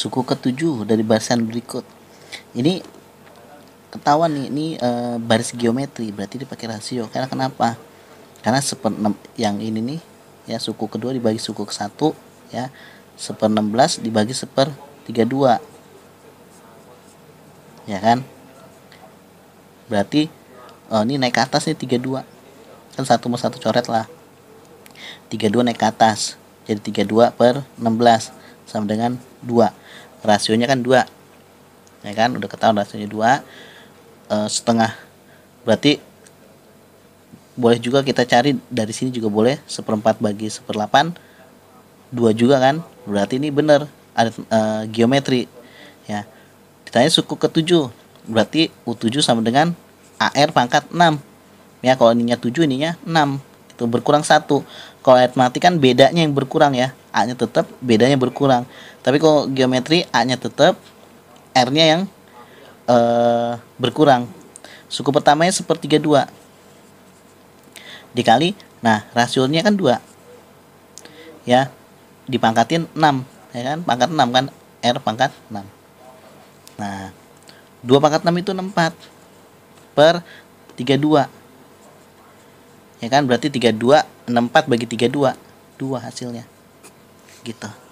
suku ketujuh dari barisan berikut ini ketahuan nih ini e, baris geometri berarti dipakai rasio karena kenapa karena enam yang ini nih ya suku kedua dibagi suku ke satu ya seper 16 dibagi seper 32 ya kan berarti oh, ini naik ke atas nih 32 kan satu mau satu coret lah 32 naik ke atas jadi 32 per 16 sama dengan 2 rasionya kan 2 ya kan udah ketahuan rasionya 2 e, eh, setengah berarti boleh juga kita cari dari sini juga boleh seperempat bagi seperdelapan dua juga kan berarti ini benar ada e, geometri ya ditanya suku ke 7 berarti U7 sama dengan AR pangkat 6 ya kalau ininya 7 ininya 6 satu gitu, berkurang satu kalau ayat mati kan bedanya yang berkurang ya a nya tetap bedanya berkurang tapi kalau geometri a nya tetap r nya yang uh, berkurang suku pertamanya sepertiga dua dikali nah rasionya kan dua ya dipangkatin 6 ya kan pangkat 6 kan R pangkat 6 nah 2 pangkat 6 itu 64 per 32 ya kan berarti 32 64 bagi 32 2 hasilnya gitu